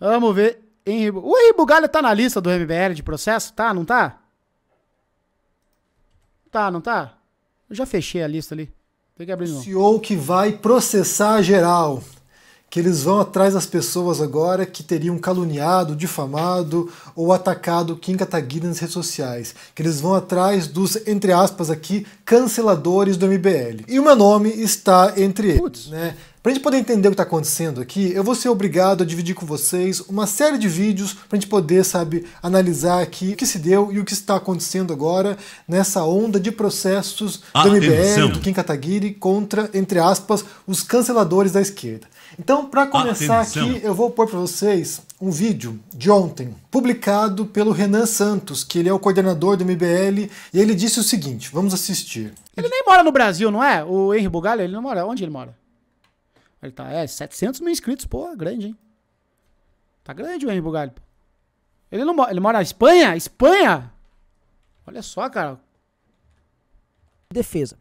Vamos ver. Henry... O Henri Bugalho tá na lista do MBL de processo? Tá, não tá? Tá, não tá? Eu já fechei a lista ali. Tem que abrir não. CEO que vai processar geral. Que eles vão atrás das pessoas agora que teriam caluniado, difamado ou atacado Kim Kataguiri nas redes sociais. Que eles vão atrás dos, entre aspas aqui, canceladores do MBL. E o meu nome está entre eles. Putz. Né? Para a gente poder entender o que está acontecendo aqui, eu vou ser obrigado a dividir com vocês uma série de vídeos para a gente poder, sabe, analisar aqui o que se deu e o que está acontecendo agora nessa onda de processos ah, do tá MBL, do Kim Kataguiri contra, entre aspas, os canceladores da esquerda. Então, para ah, tá começar Atenção. aqui, eu vou pôr para vocês um vídeo de ontem, publicado pelo Renan Santos, que ele é o coordenador do MBL, e ele disse o seguinte: vamos assistir. Ele nem mora no Brasil, não é? O Henri Bugalho, ele não mora. Onde ele mora? Ele tá, é, 700 mil inscritos, pô, grande, hein? Tá grande o Henry Bugalho, pô. Ele não mora, ele mora na Espanha? Espanha? Olha só, cara. Defesa.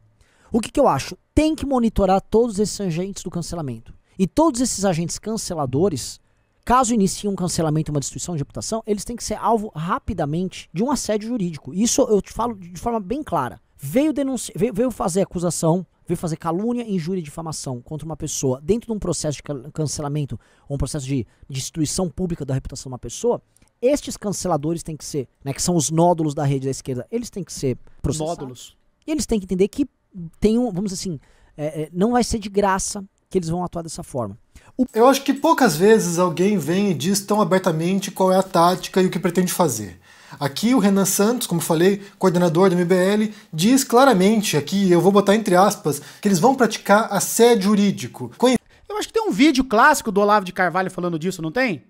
O que, que eu acho? Tem que monitorar todos esses agentes do cancelamento. E todos esses agentes canceladores, caso iniciem um cancelamento, uma destruição de reputação, eles têm que ser alvo rapidamente de um assédio jurídico. Isso eu te falo de forma bem clara. Veio, denunci... veio, veio fazer acusação veio fazer calúnia, injúria e difamação contra uma pessoa dentro de um processo de cancelamento ou um processo de destruição pública da reputação de uma pessoa, estes canceladores têm que ser, né, que são os nódulos da rede da esquerda, eles têm que ser processados. Nódulos. E eles têm que entender que tem um, vamos dizer assim, é, é não vai ser de graça que eles vão atuar dessa forma. O... Eu acho que poucas vezes alguém vem e diz tão abertamente qual é a tática e o que pretende fazer. Aqui o Renan Santos, como falei, coordenador do MBL, diz claramente aqui, eu vou botar entre aspas, que eles vão praticar assédio jurídico. Eu acho que tem um vídeo clássico do Olavo de Carvalho falando disso, não tem?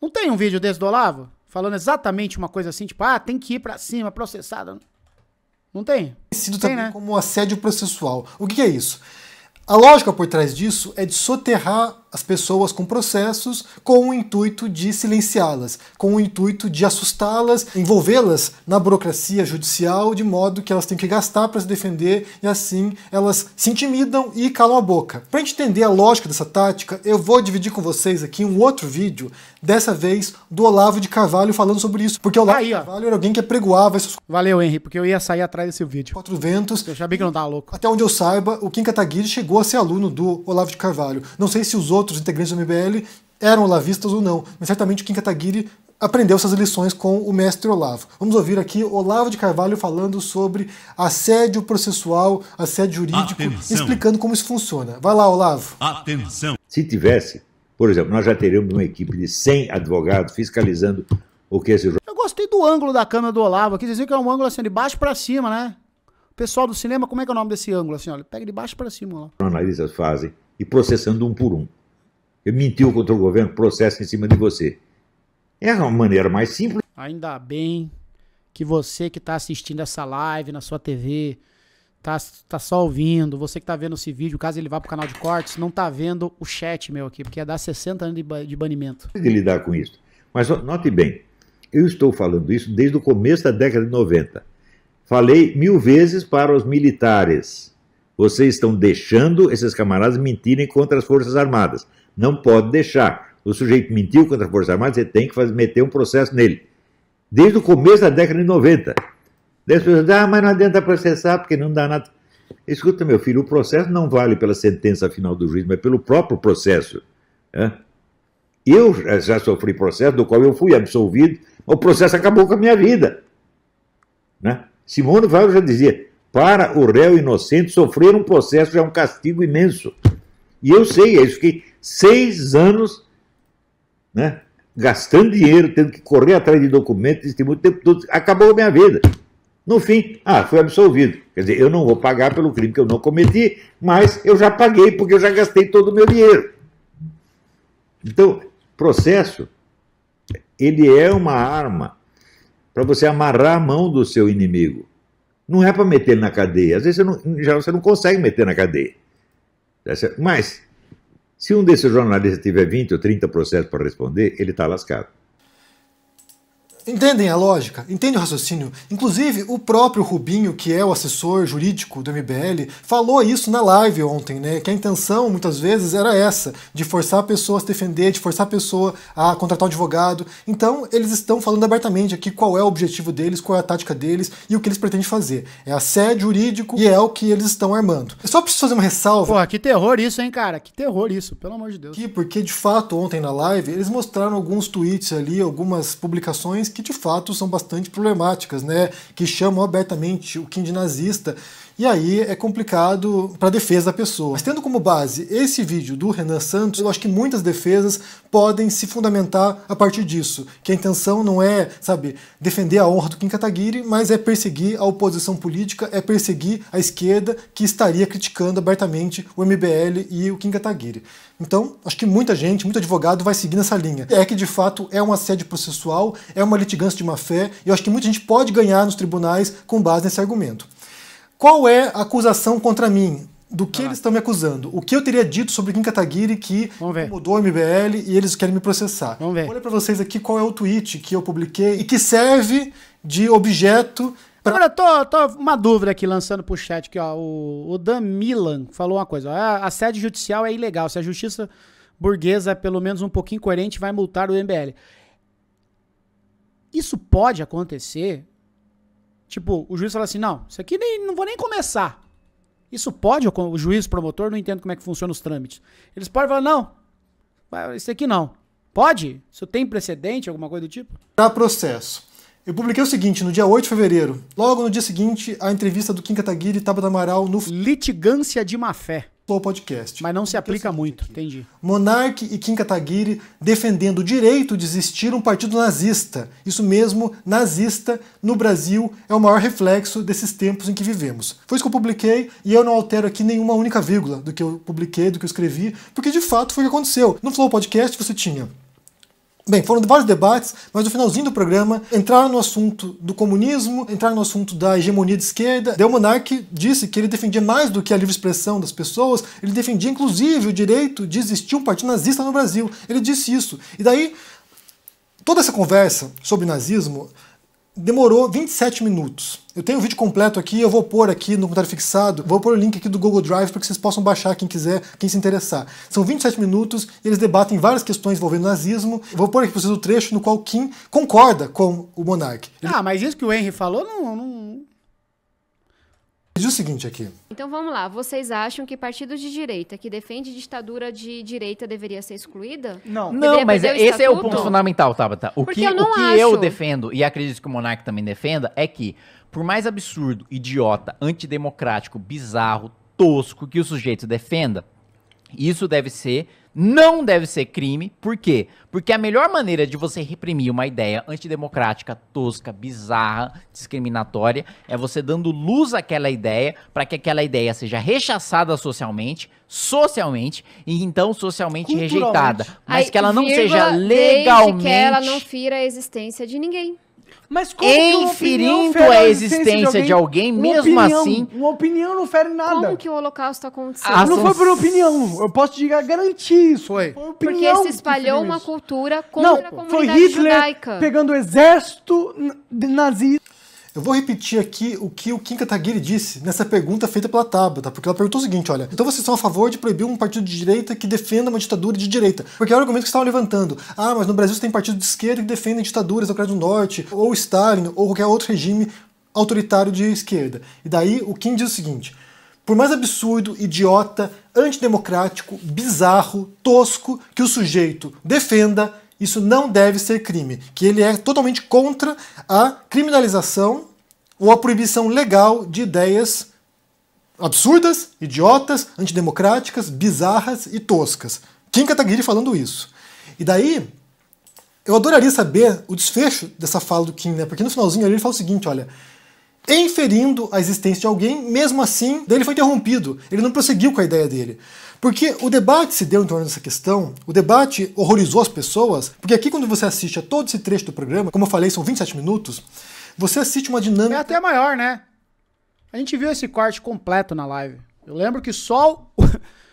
Não tem um vídeo desse do Olavo? Falando exatamente uma coisa assim, tipo, ah, tem que ir para cima, processada. Não tem? Conhecido também né? como assédio processual. O que é isso? A lógica por trás disso é de soterrar as pessoas com processos com o intuito de silenciá-las, com o intuito de assustá-las, envolvê-las na burocracia judicial de modo que elas têm que gastar para se defender e assim elas se intimidam e calam a boca. Para entender a lógica dessa tática, eu vou dividir com vocês aqui um outro vídeo, dessa vez do Olavo de Carvalho falando sobre isso, porque o Olavo Aí, de Carvalho era alguém que apregoava esses Valeu, Henry, porque eu ia sair atrás desse vídeo. Quatro ventos. Eu vi que não tava louco. Até onde eu saiba, o Kim Kataguiri chegou a ser aluno do Olavo de Carvalho. Não sei se usou outros integrantes do MBL eram olavistas ou não, mas certamente o Kim Kataguiri aprendeu essas lições com o mestre Olavo. Vamos ouvir aqui Olavo de Carvalho falando sobre assédio processual, assédio jurídico, Atenção. explicando como isso funciona. Vai lá, Olavo. Atenção. Se tivesse, por exemplo, nós já teríamos uma equipe de 100 advogados fiscalizando o que esse Eu gostei do ângulo da câmera do Olavo, aqui dizer que é um ângulo assim de baixo para cima, né? O pessoal do cinema, como é que é o nome desse ângulo assim, olha, pega de baixo para cima, ó. Jornalistas fazem e processando um por um mentiu contra o governo, processo em cima de você. É uma maneira mais simples. Ainda bem que você que está assistindo essa live na sua TV, tá, tá só ouvindo, você que está vendo esse vídeo, caso ele vá para o canal de cortes, não está vendo o chat meu aqui, porque ia dar 60 anos de, de banimento. De lidar com isso. Mas note bem, eu estou falando isso desde o começo da década de 90. Falei mil vezes para os militares vocês estão deixando esses camaradas mentirem contra as Forças Armadas. Não pode deixar. O sujeito mentiu contra as Forças Armadas, você tem que fazer, meter um processo nele. Desde o começo da década de 90. Daí pessoas dizem, ah, mas não adianta processar porque não dá nada. Escuta, meu filho, o processo não vale pela sentença final do juiz, mas pelo próprio processo. Né? Eu já sofri processo do qual eu fui absolvido, o processo acabou com a minha vida. Né? Simone Weil já dizia: para o réu inocente sofrer um processo é um castigo imenso. E eu sei, é isso que seis anos, né? Gastando dinheiro, tendo que correr atrás de documentos, testemunho, o tempo todo, acabou a minha vida. No fim, ah, foi absolvido. Quer dizer, eu não vou pagar pelo crime que eu não cometi, mas eu já paguei porque eu já gastei todo o meu dinheiro. Então, processo, ele é uma arma para você amarrar a mão do seu inimigo. Não é para meter ele na cadeia. Às vezes você não, já você não consegue meter na cadeia. Tá Mas, se um desses jornalistas tiver 20 ou 30 processos para responder, ele está lascado. Entendem a lógica? Entendem o raciocínio? Inclusive, o próprio Rubinho, que é o assessor jurídico do MBL, falou isso na live ontem, né? Que a intenção, muitas vezes, era essa, de forçar a pessoa a se defender, de forçar a pessoa a contratar um advogado. Então, eles estão falando abertamente aqui qual é o objetivo deles, qual é a tática deles e o que eles pretendem fazer. É assédio jurídico e é o que eles estão armando. Eu só preciso fazer uma ressalva. Porra, que terror isso, hein, cara? Que terror isso, pelo amor de Deus. porque, de fato, ontem na live, eles mostraram alguns tweets ali, algumas publicações que de fato são bastante problemáticas, né? que chamam abertamente o Kim de nazista e aí é complicado para a defesa da pessoa. Mas tendo como base esse vídeo do Renan Santos, eu acho que muitas defesas podem se fundamentar a partir disso. Que a intenção não é, sabe, defender a honra do Kim Kataguiri, mas é perseguir a oposição política, é perseguir a esquerda que estaria criticando abertamente o MBL e o Kim Kataguiri. Então, acho que muita gente, muito advogado vai seguir nessa linha. É que de fato é um assédio processual, é uma litigância de má fé, e eu acho que muita gente pode ganhar nos tribunais com base nesse argumento. Qual é a acusação contra mim? Do que ah. eles estão me acusando? O que eu teria dito sobre Kim Kataguiri que mudou o MBL e eles querem me processar? Vamos ver. Olha para vocês aqui qual é o tweet que eu publiquei e que serve de objeto Pra... Olha, tô, tô uma dúvida aqui lançando pro chat que ó. O, o Dan Milan falou uma coisa. Ó, a, ah, a, sede judicial é ilegal. Se a justiça burguesa é pelo menos um pouquinho coerente, vai multar o MBL. Isso pode acontecer Tipo, o juiz fala assim: não, isso aqui nem, não vou nem começar. Isso pode, o juiz, o promotor, não entendo como é que funciona os trâmites. Eles podem falar: não, isso aqui não. Pode? Isso tem precedente, alguma coisa do tipo? Dá processo. Eu publiquei o seguinte, no dia 8 de fevereiro. Logo no dia seguinte, a entrevista do Kim Kataguiri e Tabata Amaral no... Litigância de má-fé. Flow Podcast. Mas não se aplica assim, muito, entendi. Monark e Kim Kataguiri defendendo o direito de existir um partido nazista. Isso mesmo, nazista no Brasil é o maior reflexo desses tempos em que vivemos. Foi isso que eu publiquei e eu não altero aqui nenhuma única vírgula do que eu publiquei, do que eu escrevi, porque de fato foi o que aconteceu. No Flow Podcast você tinha Bem, foram vários debates, mas no finalzinho do programa entraram no assunto do comunismo, entraram no assunto da hegemonia de esquerda. Del Monarque disse que ele defendia mais do que a livre expressão das pessoas, ele defendia inclusive o direito de existir um partido nazista no Brasil. Ele disse isso. E daí, toda essa conversa sobre nazismo demorou 27 minutos. Eu tenho o um vídeo completo aqui, eu vou pôr aqui no comentário fixado, vou pôr o link aqui do Google Drive para que vocês possam baixar quem quiser, quem se interessar. São 27 minutos, eles debatem várias questões envolvendo nazismo. vou pôr aqui para vocês o trecho no qual Kim concorda com o Monark. Ele... Ah, mas isso que o Henry falou não, não Diz o seguinte aqui. Então vamos lá, vocês acham que partido de direita que defende ditadura de direita deveria ser excluída? Não, não, mas esse é o ponto fundamental, Tabata. O Porque que eu, o que acho. eu defendo, e acredito que o Monark também defenda, é que, por mais absurdo, idiota, antidemocrático, bizarro, tosco que o sujeito defenda, isso deve ser, não deve ser crime. Por quê? Porque a melhor maneira de você reprimir uma ideia antidemocrática, tosca, bizarra, discriminatória, é você dando luz àquela ideia para que aquela ideia seja rechaçada socialmente, socialmente e então socialmente rejeitada, mas Aí, que ela não seja legalmente, que ela não fira a existência de ninguém. Mas como Enferindo a, a existência de alguém, de alguém mesmo opinião, assim. Uma opinião não fere nada. Como que o holocausto aconteceu? Ah, não foi por opinião. Eu posso te garantir isso aí. Porque se espalhou uma cultura contra não, a comunidade foi Hitler judaica. Pegando o exército nazista eu vou repetir aqui o que o Kim Kataguiri disse nessa pergunta feita pela Tabata, porque ela perguntou o seguinte, olha, então vocês são a favor de proibir um partido de direita que defenda uma ditadura de direita? Porque é o argumento que estavam levantando. Ah, mas no Brasil você tem partido de esquerda que defendem ditaduras da Coreia do Norte, ou Stalin, ou qualquer outro regime autoritário de esquerda. E daí o Kim diz o seguinte, por mais absurdo, idiota, antidemocrático, bizarro, tosco que o sujeito defenda, isso não deve ser crime, que ele é totalmente contra a criminalização ou a proibição legal de ideias absurdas, idiotas, antidemocráticas, bizarras e toscas. Kim Kataguiri falando isso. E daí, eu adoraria saber o desfecho dessa fala do Kim, né? Porque no finalzinho ele fala o seguinte, olha, inferindo a existência de alguém, mesmo assim, daí ele foi interrompido. Ele não prosseguiu com a ideia dele. Porque o debate se deu em torno dessa questão, o debate horrorizou as pessoas, porque aqui quando você assiste a todo esse trecho do programa, como eu falei, são 27 minutos, você assiste uma é dinâmica. É até maior, né? A gente viu esse corte completo na live. Eu lembro que só.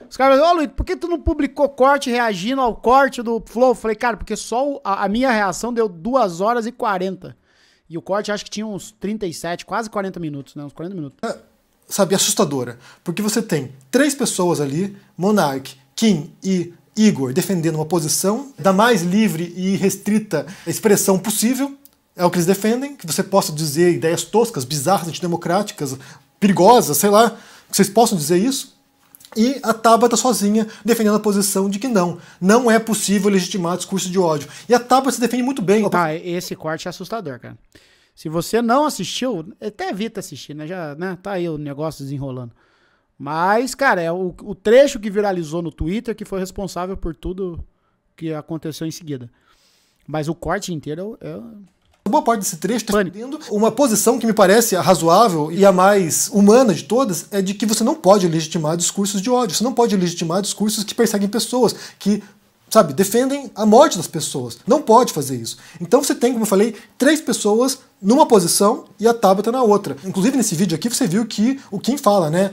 Os caras falaram, ô Luiz, por que tu não publicou corte reagindo ao corte do Flow? Eu falei, cara, porque só a, a minha reação deu 2 horas e 40. E o corte acho que tinha uns 37, quase 40 minutos, né? Uns 40 minutos. É, sabe, assustadora. Porque você tem três pessoas ali, Monarch, Kim e Igor, defendendo uma posição da mais livre e restrita expressão possível. É o que eles defendem, que você possa dizer ideias toscas, bizarras, antidemocráticas, perigosas, sei lá, que vocês possam dizer isso. E a Tabata sozinha defendendo a posição de que não, não é possível legitimar discurso de ódio. E a Tabata se defende muito bem. Ah, esse corte é assustador, cara. Se você não assistiu, até evita assistir, né? Já, né? Tá aí o negócio desenrolando. Mas, cara, é o, o trecho que viralizou no Twitter que foi responsável por tudo que aconteceu em seguida. Mas o corte inteiro é, é Boa parte desse trecho está defendendo uma posição que me parece razoável e a mais humana de todas, é de que você não pode legitimar discursos de ódio, você não pode legitimar discursos que perseguem pessoas, que sabe, defendem a morte das pessoas. Não pode fazer isso. Então você tem, como eu falei, três pessoas numa posição e a Tabata na outra. Inclusive nesse vídeo aqui você viu que o Kim fala, né?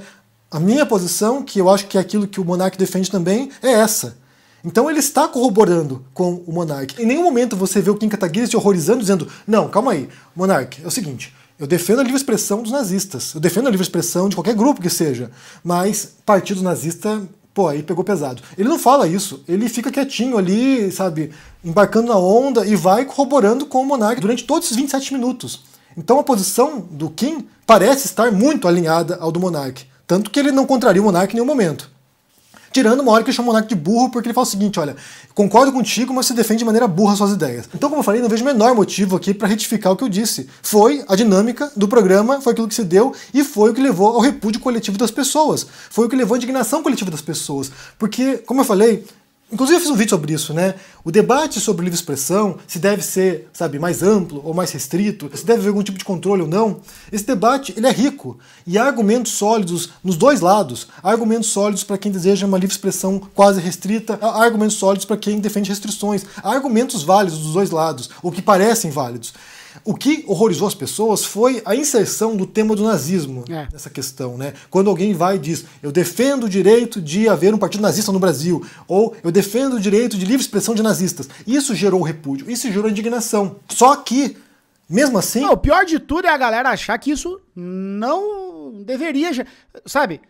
A minha posição, que eu acho que é aquilo que o Monark defende também, é essa. Então ele está corroborando com o Monark. Em nenhum momento você vê o Kim Kataguiri se horrorizando, dizendo: Não, calma aí, Monark, é o seguinte. Eu defendo a livre expressão dos nazistas. Eu defendo a livre expressão de qualquer grupo que seja. Mas partido nazista, pô, aí pegou pesado. Ele não fala isso. Ele fica quietinho ali, sabe, embarcando na onda e vai corroborando com o Monark durante todos esses 27 minutos. Então a posição do Kim parece estar muito alinhada ao do Monark. Tanto que ele não contraria o Monark em nenhum momento tirando uma hora que chamou o Monark de burro, porque ele fala o seguinte: olha, concordo contigo, mas você defende de maneira burra suas ideias. Então, como eu falei, não vejo o menor motivo aqui para retificar o que eu disse. Foi a dinâmica do programa, foi aquilo que se deu e foi o que levou ao repúdio coletivo das pessoas. Foi o que levou à indignação coletiva das pessoas. Porque, como eu falei, Inclusive eu fiz um vídeo sobre isso, né? O debate sobre livre expressão, se deve ser, sabe, mais amplo ou mais restrito, se deve haver algum tipo de controle ou não, esse debate ele é rico e há argumentos sólidos nos dois lados. Há argumentos sólidos para quem deseja uma livre expressão quase restrita, há argumentos sólidos para quem defende restrições. Há argumentos válidos dos dois lados, ou que parecem válidos. O que horrorizou as pessoas foi a inserção do tema do nazismo é. nessa questão, né? Quando alguém vai e diz, eu defendo o direito de haver um partido nazista no Brasil, ou eu defendo o direito de livre expressão de nazistas. Isso gerou repúdio, isso gerou indignação. Só que, mesmo assim. Não, o pior de tudo é a galera achar que isso não deveria. Sabe?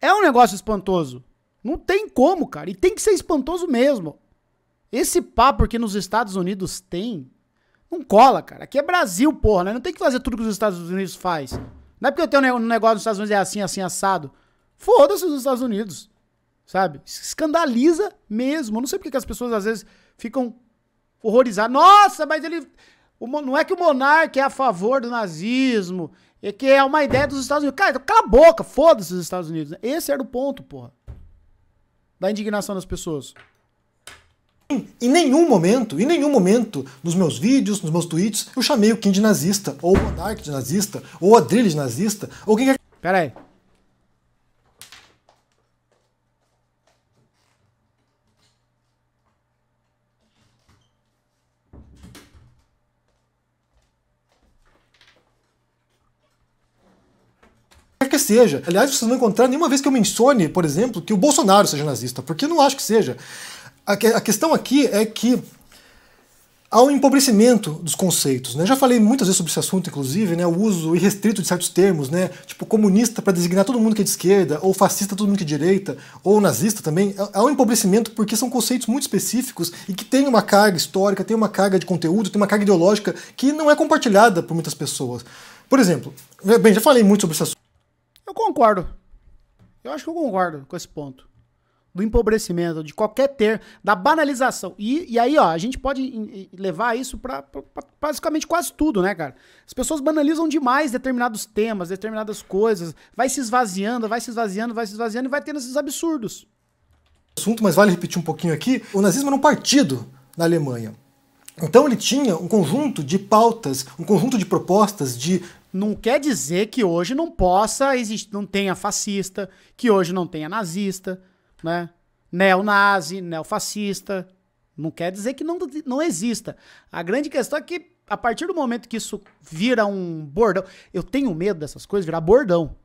É um negócio espantoso. Não tem como, cara. E tem que ser espantoso mesmo. Esse papo que nos Estados Unidos tem não cola, cara. Aqui é Brasil, porra, né? Não tem que fazer tudo que os Estados Unidos faz. Não é porque eu tenho um negócio nos Estados Unidos é assim, assim, assado. Foda-se os Estados Unidos. Sabe? Escandaliza mesmo. Eu não sei porque as pessoas às vezes ficam horrorizadas. Nossa, mas ele. O, não é que o monarca é a favor do nazismo. É que é uma ideia dos Estados Unidos. Cara, então cala a boca, foda-se os Estados Unidos. Né? Esse era o ponto, porra. Da indignação das pessoas. Em nenhum momento, em nenhum momento, nos meus vídeos, nos meus tweets, eu chamei o Kim de nazista, ou o Monark de nazista, ou a Drill de nazista, ou quem quer... Pera aí. que seja. Aliás, vocês não encontraram nenhuma vez que eu mencione, por exemplo, que o Bolsonaro seja nazista, porque eu não acho que seja a, a questão aqui é que há um empobrecimento dos conceitos. Né? Já falei muitas vezes sobre esse assunto, inclusive, né? o uso irrestrito de certos termos, né? tipo comunista para designar todo mundo que é de esquerda, ou fascista todo mundo que é de direita, ou nazista também. Há um empobrecimento porque são conceitos muito específicos e que têm uma carga histórica, têm uma carga de conteúdo, têm uma carga ideológica que não é compartilhada por muitas pessoas. Por exemplo, né? bem, já falei muito sobre esse assunto. Eu concordo. Eu acho que eu concordo com esse ponto do empobrecimento, de qualquer ter, da banalização. E, e aí, ó, a gente pode levar isso para basicamente quase tudo, né, cara? As pessoas banalizam demais determinados temas, determinadas coisas, vai se esvaziando, vai se esvaziando, vai se esvaziando e vai tendo esses absurdos. Assunto, mas vale repetir um pouquinho aqui. O nazismo era um partido na Alemanha. Então ele tinha um conjunto de pautas, um conjunto de propostas, de não quer dizer que hoje não possa existir, não tenha fascista, que hoje não tenha nazista, né? Neonazi, neofascista. Não quer dizer que não, não exista. A grande questão é que, a partir do momento que isso vira um bordão. Eu tenho medo dessas coisas virar bordão.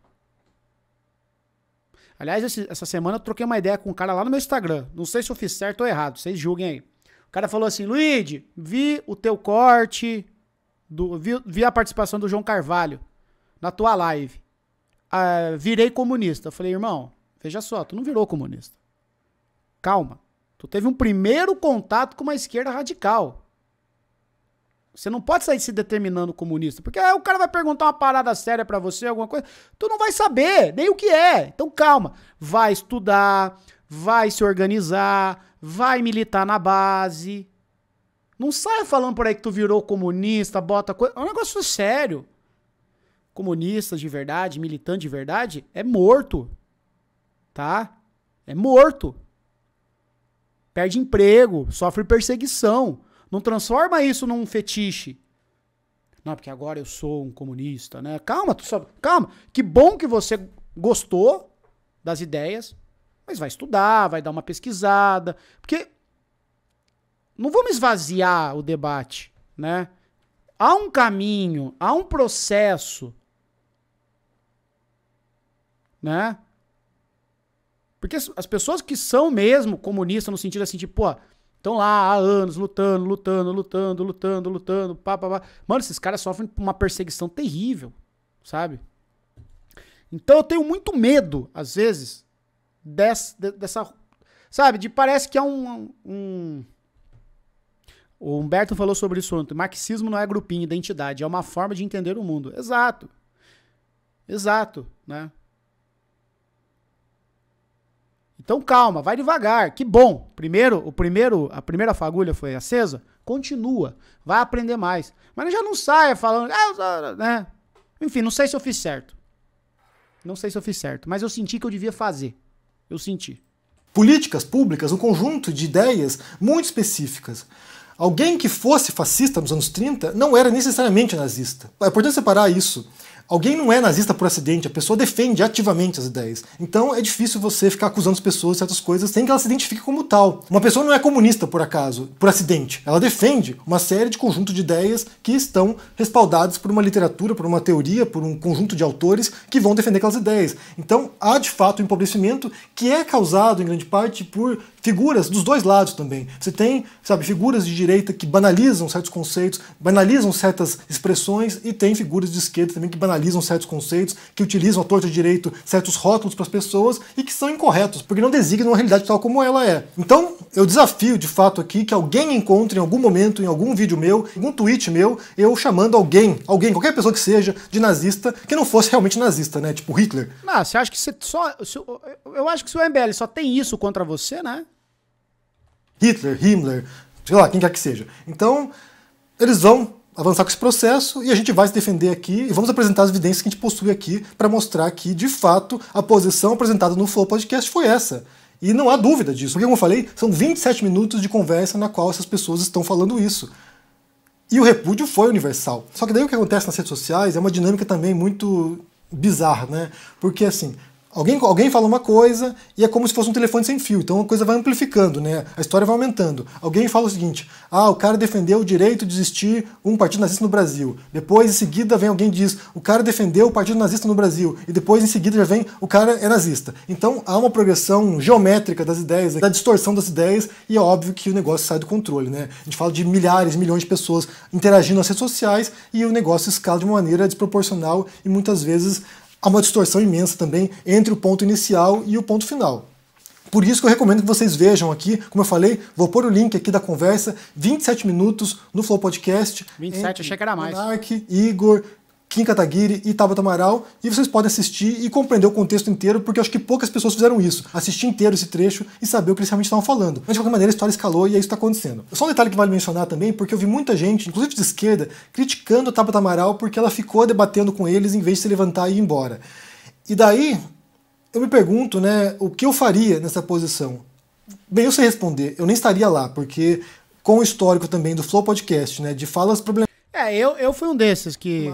Aliás, esse, essa semana eu troquei uma ideia com um cara lá no meu Instagram. Não sei se eu fiz certo ou errado, vocês julguem aí. O cara falou assim: Luigi, vi o teu corte, do, vi, vi a participação do João Carvalho na tua live. Ah, virei comunista. Eu falei, irmão, Veja só, tu não virou comunista. Calma. Tu teve um primeiro contato com uma esquerda radical. Você não pode sair se determinando comunista, porque aí o cara vai perguntar uma parada séria para você, alguma coisa, tu não vai saber nem o que é. Então calma, vai estudar, vai se organizar, vai militar na base. Não saia falando por aí que tu virou comunista, bota coisa. É um negócio sério. Comunista de verdade, militante de verdade, é morto tá? É morto. Perde emprego, sofre perseguição. Não transforma isso num fetiche. Não, porque agora eu sou um comunista, né? Calma, tu só, calma. Que bom que você gostou das ideias, mas vai estudar, vai dar uma pesquisada, porque não vamos esvaziar o debate, né? Há um caminho, há um processo, né? Porque as pessoas que são mesmo comunistas, no sentido assim, tipo, pô, estão lá há anos lutando, lutando, lutando, lutando, lutando, pá, pá, pá. Mano, esses caras sofrem uma perseguição terrível, sabe? Então eu tenho muito medo, às vezes, dessa. dessa sabe? De parece que é um. um o Humberto falou sobre isso ontem. Marxismo não é grupinho, identidade, é uma forma de entender o mundo. Exato. Exato, né? Então calma, vai devagar. Que bom. Primeiro, o primeiro, a primeira fagulha foi acesa. Continua, vai aprender mais. Mas já não saia falando, ah, né? Enfim, não sei se eu fiz certo. Não sei se eu fiz certo, mas eu senti que eu devia fazer. Eu senti. Políticas públicas, um conjunto de ideias muito específicas. Alguém que fosse fascista nos anos 30 não era necessariamente nazista. É importante separar isso. Alguém não é nazista por acidente, a pessoa defende ativamente as ideias. Então é difícil você ficar acusando as pessoas de certas coisas sem que ela se identifique como tal. Uma pessoa não é comunista por acaso, por acidente. Ela defende uma série de conjunto de ideias que estão respaldadas por uma literatura, por uma teoria, por um conjunto de autores que vão defender aquelas ideias. Então há de fato um empobrecimento que é causado em grande parte por figuras dos dois lados também. Você tem, sabe, figuras de direita que banalizam certos conceitos, banalizam certas expressões e tem figuras de esquerda também que banalizam banalizam certos conceitos, que utilizam a torta de direito certos rótulos para as pessoas e que são incorretos, porque não designam a realidade tal como ela é. Então, eu desafio de fato aqui que alguém encontre em algum momento, em algum vídeo meu, em algum tweet meu, eu chamando alguém, alguém, qualquer pessoa que seja, de nazista, que não fosse realmente nazista, né? Tipo Hitler. Ah, você acha que você só. eu acho que se o MBL só tem isso contra você, né? Hitler, Himmler, sei lá, quem quer que seja. Então, eles vão avançar com esse processo e a gente vai se defender aqui e vamos apresentar as evidências que a gente possui aqui para mostrar que, de fato, a posição apresentada no Flow Podcast foi essa. E não há dúvida disso, porque, como eu falei, são 27 minutos de conversa na qual essas pessoas estão falando isso. E o repúdio foi universal. Só que daí o que acontece nas redes sociais é uma dinâmica também muito bizarra, né? Porque, assim, Alguém, alguém fala uma coisa e é como se fosse um telefone sem fio, então a coisa vai amplificando, né? A história vai aumentando. Alguém fala o seguinte: ah, o cara defendeu o direito de existir um partido nazista no Brasil. Depois, em seguida, vem alguém e diz: o cara defendeu o partido nazista no Brasil. E depois, em seguida, já vem o cara é nazista. Então há uma progressão geométrica das ideias, da distorção das ideias, e é óbvio que o negócio sai do controle, né? A gente fala de milhares, milhões de pessoas interagindo nas redes sociais e o negócio escala de uma maneira desproporcional e muitas vezes há uma distorção imensa também entre o ponto inicial e o ponto final. Por isso que eu recomendo que vocês vejam aqui, como eu falei, vou pôr o link aqui da conversa, 27 minutos no Flow Podcast. 27, entre achei que era mais. Monark, Igor, Kim Kataguiri e Tabata Amaral, e vocês podem assistir e compreender o contexto inteiro, porque eu acho que poucas pessoas fizeram isso, assistir inteiro esse trecho e saber o que eles realmente estavam falando. Mas de qualquer maneira, a história escalou e é isso que está acontecendo. Só um detalhe que vale mencionar também, porque eu vi muita gente, inclusive de esquerda, criticando a Tabata Amaral porque ela ficou debatendo com eles em vez de se levantar e ir embora. E daí, eu me pergunto, né, o que eu faria nessa posição? Bem, eu sei responder, eu nem estaria lá, porque com o histórico também do Flow Podcast, né, de falas problemáticas. É, eu, eu fui um desses que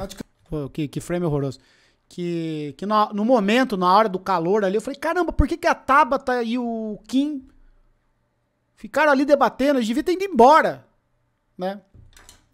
que, que frame horroroso. Que, que no, no, momento, na hora do calor ali, eu falei, caramba, por que, que a Tabata e tá o Kim ficaram ali debatendo? Eles devia ter ido embora, né?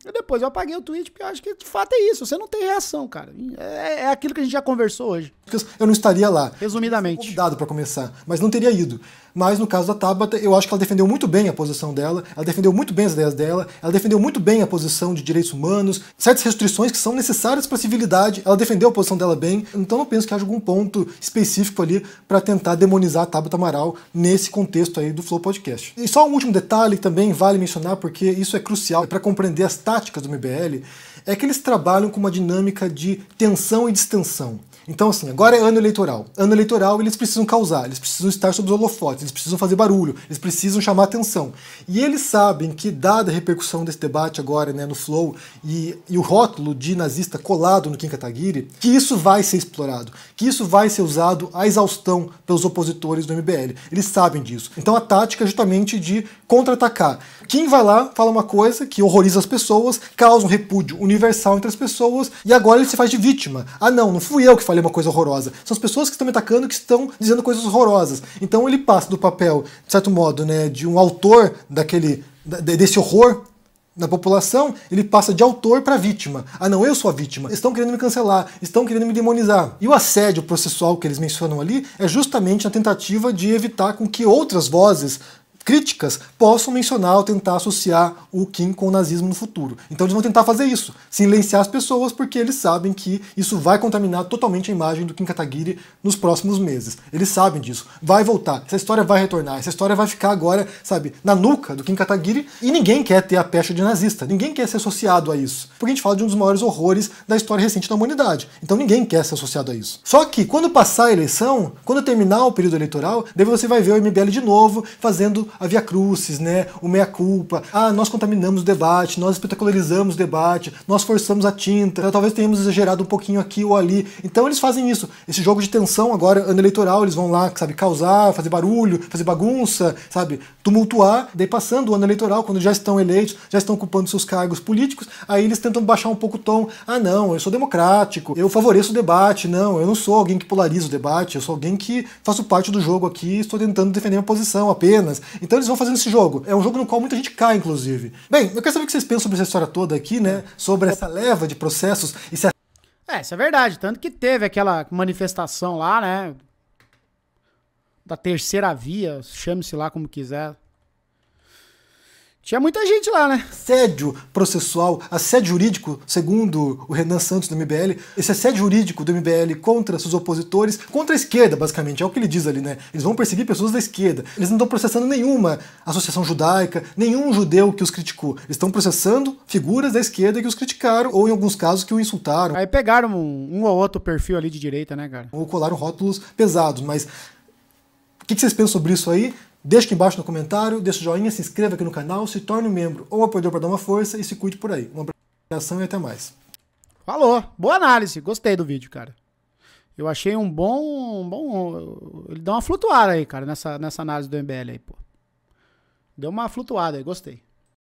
E depois eu apaguei o tweet, porque eu acho que de fato é isso. Você não tem reação, cara. É, é aquilo que a gente já conversou hoje eu não estaria lá. Resumidamente. Dado para começar, mas não teria ido. Mas no caso da Tabata, eu acho que ela defendeu muito bem a posição dela, ela defendeu muito bem as ideias dela, ela defendeu muito bem a posição de direitos humanos, certas restrições que são necessárias para a civilidade, ela defendeu a posição dela bem, então não penso que haja algum ponto específico ali para tentar demonizar a Tabata Amaral nesse contexto aí do Flow Podcast. E só um último detalhe também vale mencionar, porque isso é crucial para compreender as táticas do MBL, é que eles trabalham com uma dinâmica de tensão e distensão. Então, assim, agora é ano eleitoral. Ano eleitoral eles precisam causar, eles precisam estar sob os holofotes, eles precisam fazer barulho, eles precisam chamar atenção. E eles sabem que, dada a repercussão desse debate agora né, no Flow e, e o rótulo de nazista colado no Kim Kataguiri, que isso vai ser explorado, que isso vai ser usado à exaustão pelos opositores do MBL. Eles sabem disso. Então a tática é justamente de contra-atacar. Kim vai lá, fala uma coisa que horroriza as pessoas, causa um repúdio universal entre as pessoas, e agora ele se faz de vítima. Ah, não, não fui eu que falei falei uma coisa horrorosa. São as pessoas que estão me atacando que estão dizendo coisas horrorosas. Então ele passa do papel, de certo modo, né, de um autor daquele desse horror na população, ele passa de autor para vítima. Ah, não, eu sou a vítima. Estão querendo me cancelar, estão querendo me demonizar. E o assédio processual que eles mencionam ali é justamente a tentativa de evitar com que outras vozes críticas possam mencionar ou tentar associar o Kim com o nazismo no futuro. Então eles vão tentar fazer isso, silenciar as pessoas porque eles sabem que isso vai contaminar totalmente a imagem do Kim Kataguiri nos próximos meses. Eles sabem disso. Vai voltar, essa história vai retornar, essa história vai ficar agora, sabe, na nuca do Kim Kataguiri e ninguém quer ter a pecha de nazista, ninguém quer ser associado a isso. Porque a gente fala de um dos maiores horrores da história recente da humanidade. Então ninguém quer ser associado a isso. Só que quando passar a eleição, quando terminar o período eleitoral, daí você vai ver o MBL de novo fazendo a Via Crucis, né? o Meia Culpa. Ah, nós contaminamos o debate, nós espetacularizamos o debate, nós forçamos a tinta, então, talvez tenhamos exagerado um pouquinho aqui ou ali. Então eles fazem isso. Esse jogo de tensão agora, ano eleitoral, eles vão lá, sabe, causar, fazer barulho, fazer bagunça, sabe, tumultuar. Daí passando o ano eleitoral, quando já estão eleitos, já estão ocupando seus cargos políticos, aí eles tentam baixar um pouco o tom. Ah, não, eu sou democrático, eu favoreço o debate, não, eu não sou alguém que polariza o debate, eu sou alguém que faço parte do jogo aqui, estou tentando defender minha posição apenas. Então eles vão fazendo esse jogo. É um jogo no qual muita gente cai, inclusive. Bem, eu quero saber o que vocês pensam sobre essa história toda aqui, né? Sobre essa leva de processos e se a... É, isso é verdade. Tanto que teve aquela manifestação lá, né? Da terceira via, chame-se lá como quiser. Tinha muita gente lá, né? Assédio processual, assédio jurídico, segundo o Renan Santos do MBL, esse assédio jurídico do MBL contra seus opositores, contra a esquerda, basicamente, é o que ele diz ali, né? Eles vão perseguir pessoas da esquerda. Eles não estão processando nenhuma associação judaica, nenhum judeu que os criticou. Eles estão processando figuras da esquerda que os criticaram, ou em alguns casos que o insultaram. Aí pegaram um, um ou outro perfil ali de direita, né, cara? Ou colaram rótulos pesados, mas. O que, que vocês pensam sobre isso aí? Deixa aqui embaixo no comentário, deixa o joinha, se inscreva aqui no canal, se torne um membro ou apoiador para dar uma força e se cuide por aí. Um abração e até mais. Falou, boa análise, gostei do vídeo, cara. Eu achei um bom. Um bom ele deu uma flutuada aí, cara, nessa, nessa análise do MBL aí, pô. Deu uma flutuada aí, gostei.